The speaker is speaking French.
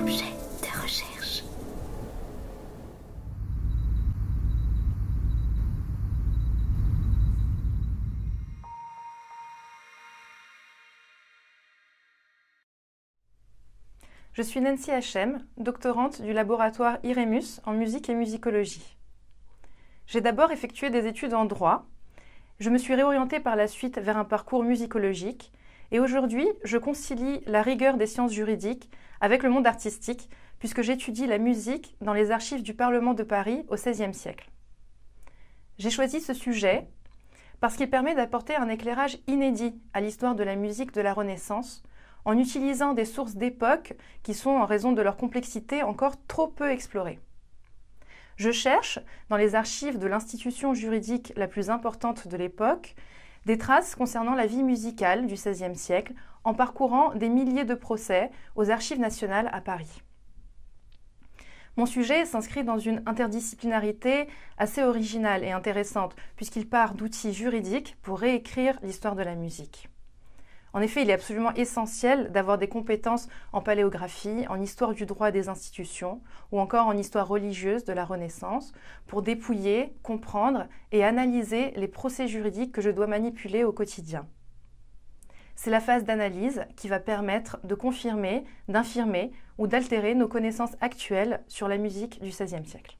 Objet de recherche. Je suis Nancy Hachem, doctorante du laboratoire IREMUS en musique et musicologie. J'ai d'abord effectué des études en droit. Je me suis réorientée par la suite vers un parcours musicologique et aujourd'hui, je concilie la rigueur des sciences juridiques avec le monde artistique, puisque j'étudie la musique dans les archives du Parlement de Paris au XVIe siècle. J'ai choisi ce sujet parce qu'il permet d'apporter un éclairage inédit à l'histoire de la musique de la Renaissance, en utilisant des sources d'époque qui sont, en raison de leur complexité, encore trop peu explorées. Je cherche, dans les archives de l'institution juridique la plus importante de l'époque, des traces concernant la vie musicale du XVIe siècle en parcourant des milliers de procès aux Archives nationales à Paris. Mon sujet s'inscrit dans une interdisciplinarité assez originale et intéressante, puisqu'il part d'outils juridiques pour réécrire l'histoire de la musique. En effet, il est absolument essentiel d'avoir des compétences en paléographie, en histoire du droit des institutions ou encore en histoire religieuse de la Renaissance pour dépouiller, comprendre et analyser les procès juridiques que je dois manipuler au quotidien. C'est la phase d'analyse qui va permettre de confirmer, d'infirmer ou d'altérer nos connaissances actuelles sur la musique du XVIe siècle.